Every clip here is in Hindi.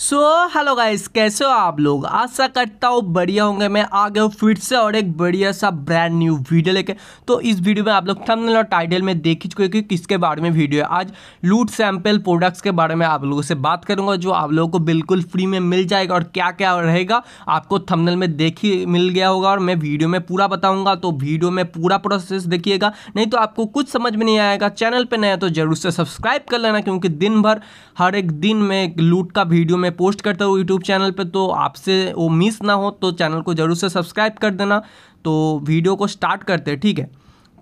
सो हेलो गाइस कैसे हो आप लोग आशा करता हूँ बढ़िया होंगे मैं आ गया हूँ फिर से और एक बढ़िया सा ब्रांड न्यू वीडियो लेके तो इस वीडियो में आप लोग थंबनेल और टाइटल में देख ही चुके कि किसके बारे में वीडियो है आज लूट सैम्पल प्रोडक्ट्स के बारे में आप लोगों से बात करूंगा जो आप लोगों को बिल्कुल फ्री में मिल जाएगा और क्या क्या रहेगा आपको थमनल में देख ही मिल गया होगा और मैं वीडियो में पूरा बताऊँगा तो वीडियो में पूरा प्रोसेस देखिएगा नहीं तो आपको कुछ समझ में नहीं आएगा चैनल पर नया तो जरूर से सब्सक्राइब कर लेना क्योंकि दिन भर हर एक दिन में लूट का वीडियो में मैं पोस्ट करता हूँ यूट्यूब चैनल पर तो आपसे वो मिस ना हो तो चैनल को ज़रूर से सब्सक्राइब कर देना तो वीडियो को स्टार्ट करते हैं ठीक है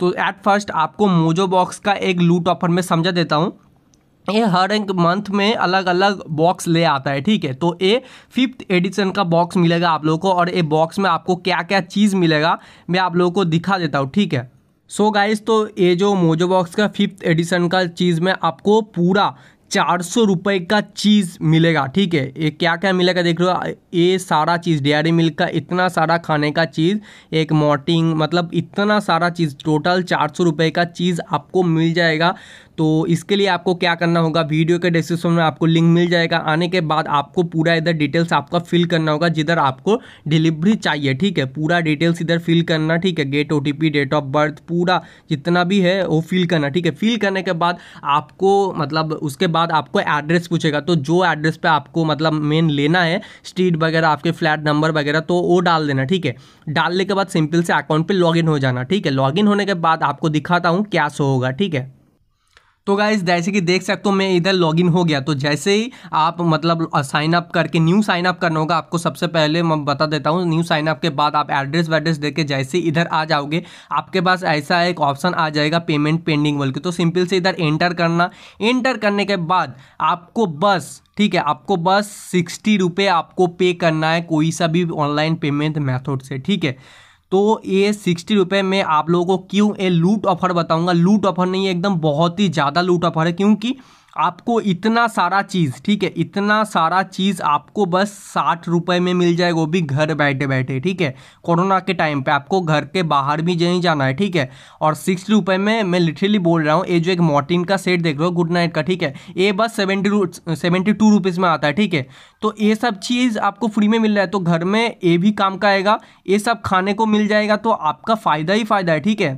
तो ऐट फर्स्ट आपको मोजो बॉक्स का एक लूट ऑफर में समझा देता हूँ ये हर एक मंथ में अलग अलग बॉक्स ले आता है ठीक है तो ये फिफ्थ एडिशन का बॉक्स मिलेगा आप लोगों को और ये बॉक्स में आपको क्या क्या चीज़ मिलेगा मैं आप लोगों को दिखा देता हूँ ठीक है सो so गाइस तो ये जो मोजो बॉक्स का फिफ्थ एडिशन का चीज़ में आपको पूरा चार सौ रुपये का चीज़ मिलेगा ठीक है ये क्या क्या मिलेगा देख रहे हो ये सारा चीज़ डेयरी मिल्क का इतना सारा खाने का चीज़ एक मोटिंग मतलब इतना सारा चीज़ टोटल चार सौ रुपये का चीज़ आपको मिल जाएगा तो इसके लिए आपको क्या करना होगा वीडियो के डिस्क्रिप्शन में आपको लिंक मिल जाएगा आने के बाद आपको पूरा इधर डिटेल्स आपका फिल करना होगा जिधर आपको डिलीवरी चाहिए ठीक है पूरा डिटेल्स इधर फिल करना ठीक है गेट ओ डेट ऑफ बर्थ पूरा जितना भी है वो फिल करना ठीक है फिल करने के बाद आपको मतलब उसके बाद आपको एड्रेस पूछेगा तो जो एड्रेस पे आपको मतलब मेन लेना है स्ट्रीट वगैरह आपके फ्लैट नंबर वगैरह तो वो डाल देना ठीक है डालने के बाद सिंपल से अकाउंट पे लॉगिन हो जाना ठीक है लॉगिन होने के बाद आपको दिखाता हूँ क्या सो होगा ठीक है तो गाइज जैसे कि देख सकते हो मैं इधर लॉगिन हो गया तो जैसे ही आप मतलब साइन अप करके न्यू साइन अप करना होगा आपको सबसे पहले मैं बता देता हूँ न्यू साइन अप के बाद आप एड्रेस वेड्रेस देके जैसे ही इधर आ जाओगे आपके पास ऐसा एक ऑप्शन आ जाएगा पेमेंट पेंडिंग बोल के तो सिंपल से इधर एंटर करना एंटर करने के बाद आपको बस ठीक है आपको बस सिक्सटी रुपये आपको पे करना है कोई सा भी ऑनलाइन पेमेंट मैथड से ठीक है तो ये सिक्सटी रुपये में आप लोगों को क्यों ये लूट ऑफर बताऊंगा लूट ऑफर नहीं है एकदम बहुत ही ज़्यादा लूट ऑफर है क्योंकि आपको इतना सारा चीज़ ठीक है इतना सारा चीज़ आपको बस साठ रुपये में मिल जाएगा वो भी घर बैठे बैठे ठीक है कोरोना के टाइम पे आपको घर के बाहर भी नहीं जाना है ठीक है और सिक्स रुपये में मैं लिटरली बोल रहा हूँ ये जो एक मॉर्टिन का सेट देख रहे हो गुड नाइट का ठीक है ये बस सेवेंटी सेवेंटी टू रुपीज़ में आता है ठीक है तो ये सब चीज़ आपको फ्री में मिल रहा है तो घर में ये भी काम का आएगा ये सब खाने को मिल जाएगा तो आपका फ़ायदा ही फ़ायदा है ठीक है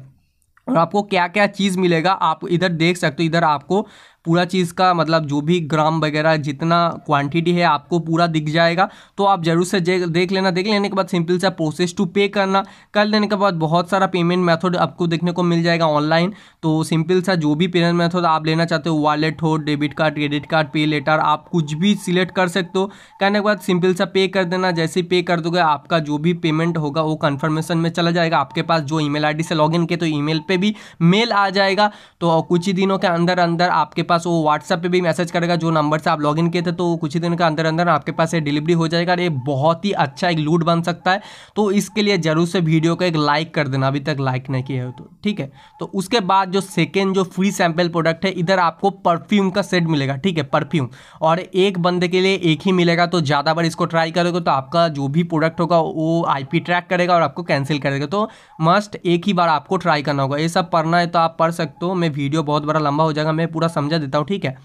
और आपको क्या क्या चीज़ मिलेगा आप इधर देख सकते हो इधर आपको पूरा चीज़ का मतलब जो भी ग्राम वगैरह जितना क्वांटिटी है आपको पूरा दिख जाएगा तो आप जरूर से देख लेना देख लेने के बाद सिंपल सा प्रोसेस टू पे करना कर लेने के बाद बहुत सारा पेमेंट मेथड आपको देखने को मिल जाएगा ऑनलाइन तो सिंपल सा जो भी पेमेंट मेथड आप लेना चाहते हो वॉलेट हो debit card credit card pay later आप कुछ भी सिलेक्ट कर सकते हो करने के बाद सिंपल सा पे कर देना जैसे पे कर दोगे आपका जो भी पेमेंट होगा वो कन्फर्मेशन में चला जाएगा आपके पास जो ई मेल से लॉग इन किए तो मेल पर भी मेल आ जाएगा तो कुछ ही दिनों के अंदर अंदर आपके पास पास वो व्हाट्सएप पे भी मैसेज करेगा जो नंबर से आप लॉग इन किए थे तो कुछ ही दिन के अंदर अंदर आपके पास ये डिलीवरी हो जाएगा ये बहुत ही अच्छा एक लूट बन सकता है तो इसके लिए ज़रूर से वीडियो को एक लाइक कर देना अभी तक लाइक नहीं किया हो तो ठीक है तो उसके बाद जो सेकेंड जो फ्री सैंपल प्रोडक्ट है इधर आपको परफ्यूम का सेट मिलेगा ठीक है परफ्यूम और एक बंदे के लिए एक ही मिलेगा तो ज़्यादा बार इसको ट्राई करोगे तो आपका जो भी प्रोडक्ट होगा वो आई ट्रैक करेगा और आपको कैंसिल करेगा तो मस्ट एक ही बार आपको ट्राई करना होगा ये सब पढ़ना है तो आप पढ़ सकते हो मैं वीडियो बहुत बड़ा लंबा हो जाएगा मैं पूरा समझा देता हूँ ठीक है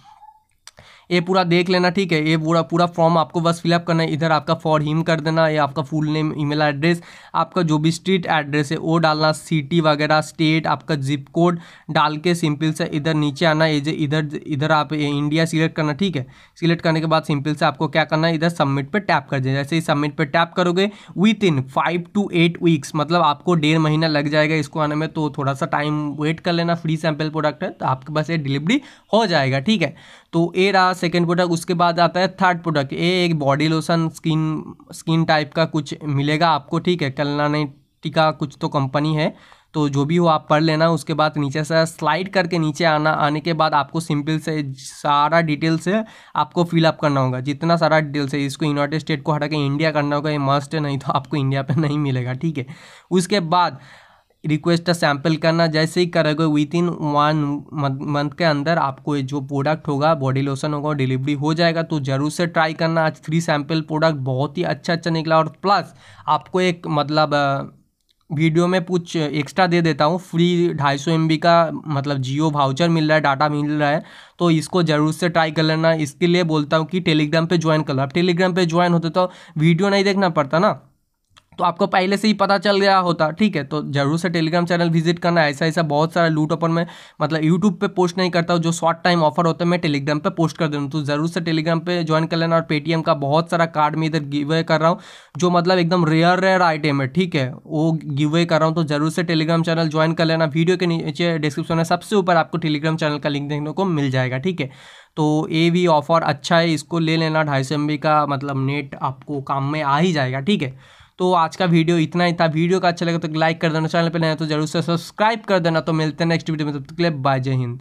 ये पूरा देख लेना ठीक है ये पूरा पूरा फॉर्म आपको बस फिलअप करना है इधर आपका फॉर हिम कर देना ये आपका फुल नेम ईमेल एड्रेस आपका जो भी स्ट्रीट एड्रेस है वो डालना सिटी वगैरह स्टेट आपका जिप कोड डाल के सिंपल से इधर नीचे आना ये इधर इधर आप इंडिया सिलेक्ट करना ठीक है सिलेक्ट करने के बाद सिंपल से आपको क्या करना है इधर सबमिट पर टैप कर देना जैसे ही सबमिट पर टैप करोगे within five to eight weeks मतलब आपको डेढ़ महीना लग जाएगा इसको आने में तो थोड़ा सा टाइम वेट कर लेना फ्री सैम्पल प्रोडक्ट है तो आपके पास ये डिलीवरी हो जाएगा ठीक है तो ए रहा सेकेंड प्रोडक्ट उसके बाद आता है थर्ड प्रोडक्ट ए एक body lotion skin skin type का कुछ मिलेगा आपको ठीक है नहीं टिका कुछ तो कंपनी है तो जो भी हो आप पढ़ लेना उसके बाद नीचे से स्लाइड करके नीचे आना आने के बाद आपको सिंपल से सारा डिटेल से आपको फिलअप करना होगा जितना सारा डिटेल से इसको यूनाइटेड स्टेट को हटा के इंडिया करना होगा ये मस्ट है नहीं तो आपको इंडिया पे नहीं मिलेगा ठीक है उसके बाद रिक्वेस्ट सैंपल करना जैसे ही करोगे विद इन वन मंथ के अंदर आपको जो प्रोडक्ट होगा बॉडी लोशन होगा डिलीवरी हो जाएगा तो ज़रूर से ट्राई करना आज थ्री सैंपल प्रोडक्ट बहुत ही अच्छा अच्छा निकला और प्लस आपको एक मतलब वीडियो में कुछ एक्स्ट्रा दे देता हूँ फ्री ढाई सौ एम का मतलब जियो भाउचर मिल रहा है डाटा मिल रहा है तो इसको ज़रूर से ट्राई कर लेना इसके लिए बोलता हूँ कि टेलीग्राम पे ज्वाइन कर लो आप टेलीग्राम पे ज्वाइन होते तो वीडियो नहीं देखना पड़ता ना तो आपको पहले से ही पता चल गया होता ठीक है तो जरूर से टेलीग्राम चैनल विजिट करना ऐसा ऐसा बहुत सारा लूट अपन में मतलब यूट्यूब पे पोस्ट नहीं करता हूँ जो शॉर्ट टाइम ऑफर होता है मैं टेलीग्राम पे पोस्ट कर देता तो जरूर से टेलीग्राम पे ज्वाइन कर लेना और पेटीएम का बहुत सारा कार्ड मैं इधर गिव कर रहा हूँ जो मतलब एकदम रेयर रेयर आइटम है ठीक है वो गिव कर रहा हूँ तो जरूर से टेलीग्राम चैनल ज्वाइन कर लेना वीडियो के नीचे डिस्क्रिप्शन में सबसे ऊपर आपको टेलीग्राम चैनल का लिंक देखने को मिल जाएगा ठीक है तो ये भी ऑफर अच्छा है इसको ले लेना ढाई सौ एम का मतलब नेट आपको काम में आ ही जाएगा ठीक है तो आज का वीडियो इतना ही था वीडियो का अच्छा लगा तो लाइक कर देना चैनल पर नया तो जरूर से सब्सक्राइब कर देना तो मिलते हैं नेक्स्ट वीडियो में तब तक के लिए बाय जय हिंद